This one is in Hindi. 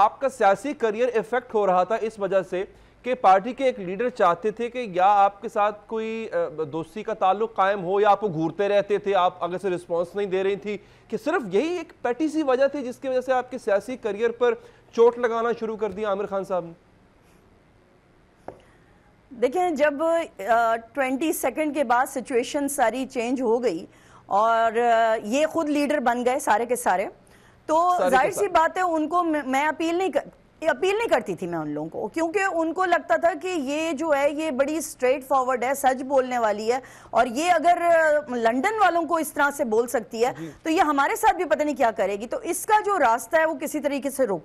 आपका सियासी करियर इफेक्ट हो रहा था इस वजह से कि पार्टी के एक लीडर चाहते थे कि या आपके साथ कोई दोस्ती का ताल्लुक कायम हो या आपको घूरते रहते थे आप अगर से रिस्पांस नहीं दे रही थी कि सिर्फ यही एक पैटी सी वजह थी जिसकी वजह से आपके सियासी करियर पर चोट लगाना शुरू कर दिया आमिर खान साहब ने देखें जब ट्वेंटी सेकेंड के बाद सिचुएशन सारी चेंज हो गई और ये खुद लीडर बन गए सारे के सारे तो जाहिर सी बात है उनको मैं अपील नहीं कर अपील नहीं करती थी मैं उन लोगों को क्योंकि उनको लगता था कि ये जो है ये बड़ी स्ट्रेट फॉरवर्ड है सच बोलने वाली है और ये अगर लंदन वालों को इस तरह से बोल सकती है तो ये हमारे साथ भी पता नहीं क्या करेगी तो इसका जो रास्ता है वो किसी तरीके से रोक